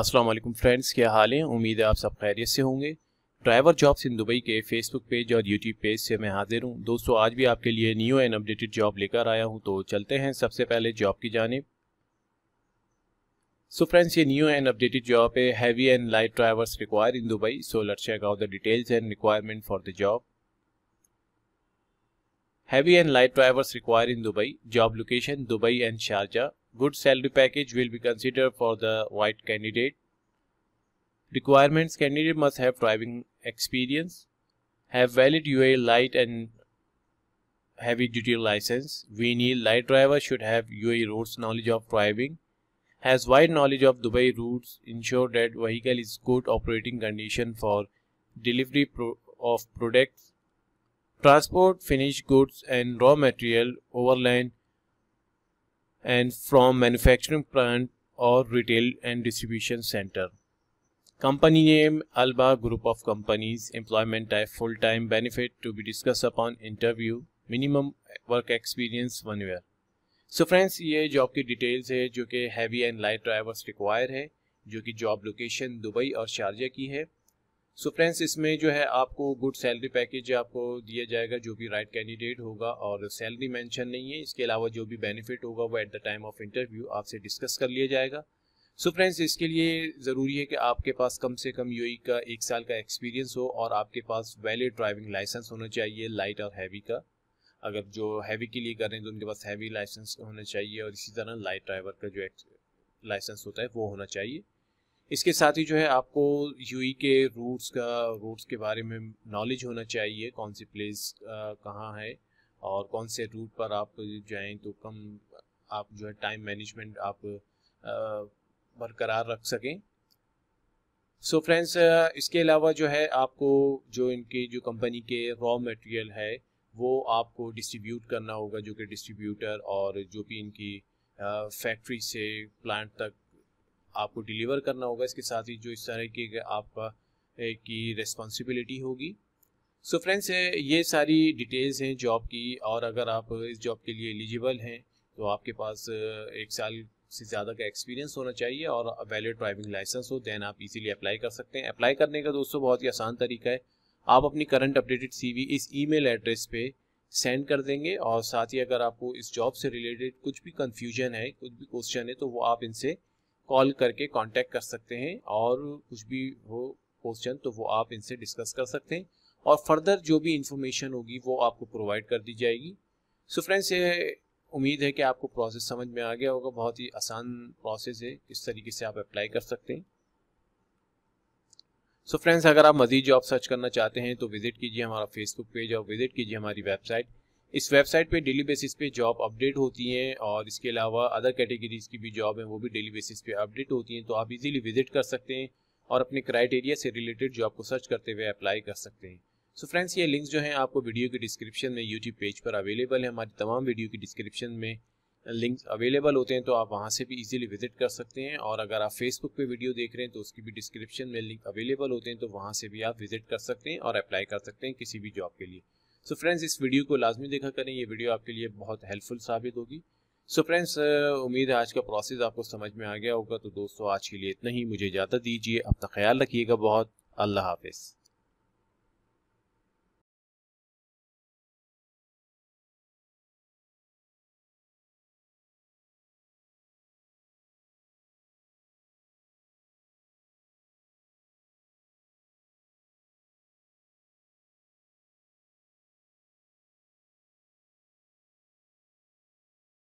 अस्सलाम वालेकुम फ्रेंड्स क्या हाल है उम्मीद है आप सब खैरियत से होंगे ड्राइवर जॉब्स इन दुबई के फेसबुक पेज और यूट्यूब पेज से मैं हाजिर हूँ दोस्तों आज भी आपके लिए न्यू एंड अपडेटेड जॉब लेकर आया हूँ तो चलते हैं सबसे पहले जॉब की जानब सो फ्रेंड्स ये न्यू एंड अपडेटेड जॉब है heavy and light drivers require in Dubai so let's check out the details and requirement for the job heavy and light drivers require in Dubai job location Dubai and Sharjah Good salary package will be considered for the white candidate. Requirements Candidate must have driving experience, have valid UA light and heavy duty license. We need light driver should have UA roads knowledge of driving, has wide knowledge of Dubai routes, ensure that vehicle is good operating condition for delivery pro of products, transport finished goods and raw material overland and from manufacturing plant or retail and distribution center. Company name Alba Group of Companies, employment type full time, benefit to be discussed upon interview, minimum work experience one year. So friends ये job की details है जो कि heavy and light drivers require है जो कि job location Dubai और Sharjah की है सो फ्रेंड्स इसमें जो है आपको गुड सैलरी पैकेज आपको दिया जाएगा जो भी राइट कैंडिडेट होगा और सैलरी मेंशन नहीं है इसके अलावा जो भी बेनिफिट होगा वो at the time of interview आपसे डिस्कस कर लिया जाएगा सो so फ्रेंड्स इसके लिए ज़रूरी है कि आपके पास कम से कम यू का एक साल का एक्सपीरियंस हो और आपके पास वैलिड ड्राइविंग लाइसेंस होना चाहिए लाइट और हैवी का अगर जो हैवी के लिए कर रहे हैं तो उनके पास हैवी लाइसेंस होना चाहिए और इसी तरह लाइट ड्राइवर का जो लाइसेंस होता है वो होना चाहिए इसके साथ ही जो है आपको यूई e के रूट्स का रूट्स के बारे में नॉलेज होना चाहिए कौन सी प्लेस कहाँ है और कौन से रूट पर आप जाएं तो कम आप जो है टाइम मैनेजमेंट आप बरकरार रख सकें सो so फ्रेंड्स इसके अलावा जो है आपको जो इनकी जो कंपनी के रॉ मटेरियल है वो आपको डिस्ट्रीब्यूट करना होगा जो कि डिस्ट्रीब्यूटर और जो भी इनकी फैक्ट्री से प्लांट तक आपको डिलीवर करना होगा इसके साथ ही जो इस तरह की आपका की रिस्पॉन्सिबिलिटी होगी सो so फ्रेंड्स ये सारी डिटेल्स हैं जॉब की और अगर आप इस जॉब के लिए एलिजिबल हैं तो आपके पास एक साल से ज़्यादा का एक्सपीरियंस होना चाहिए और वैलिड ड्राइविंग लाइसेंस हो दैन आप इजीली अप्लाई कर सकते हैं अप्लाई करने का दोस्तों बहुत ही आसान तरीका है आप अपनी करंट अपडेटेड सीवी इस ईमेल एड्रेस पे सेंड कर देंगे और साथ ही अगर आपको इस जॉब से रिलेटेड कुछ भी कन्फ्यूजन है कुछ भी क्वेश्चन है तो वो आप इनसे कॉल करके कांटेक्ट कर सकते हैं और कुछ भी हो क्वेश्चन तो वो आप इनसे डिस्कस कर सकते हैं और फर्दर जो भी इंफॉर्मेशन होगी वो आपको प्रोवाइड कर दी जाएगी सो फ्रेंड्स ये उम्मीद है कि आपको प्रोसेस समझ में आ गया होगा बहुत ही आसान प्रोसेस है इस तरीके से आप अप्लाई कर सकते हैं सो so फ्रेंड्स अगर आप मजीद जॉब सर्च करना चाहते हैं तो विजिट कीजिए हमारा फेसबुक पेज और विजिट कीजिए हमारी वेबसाइट इस वेबसाइट पे डेली बेसिस पे जॉब अपडेट होती हैं और इसके अलावा अदर कैटेगरीज की भी जॉब हैं वो भी डेली बेसिस पे अपडेट होती हैं तो आप इजीली विजिट कर सकते हैं और अपने क्राइटेरिया से रिलेटेड जॉब को सर्च करते हुए अप्लाई कर सकते हैं सो so फ्रेंड्स ये लिंक्स जो हैं आपको वीडियो के डिस्क्रिप्शन में यूट्यूब पेज पर अवेलेबल है हमारी तमाम वीडियो की डिस्क्रिप्शन में लिंक्स अवेलेबल होते हैं तो आप वहाँ से भी ईजिली विजिट कर सकते हैं और अगर आप फेसबुक पर वीडियो देख रहे हैं तो उसकी भी डिस्क्रिप्शन में लिंक अवेलेबल होते हैं तो वहाँ से भी आप विजिट कर सकते हैं और अप्लाई कर सकते हैं किसी भी जॉब के लिए सो so फ्रेंड्स इस वीडियो को लाजमी देखा करें ये वीडियो आपके लिए बहुत हेल्पफुल साबित होगी सो so फ्रेंड्स उम्मीद है आज का प्रोसेस आपको समझ में आ गया होगा तो दोस्तों आज के लिए इतना ही मुझे इजाज़त दीजिए अपना ख्याल रखिएगा बहुत अल्लाह हाफिज़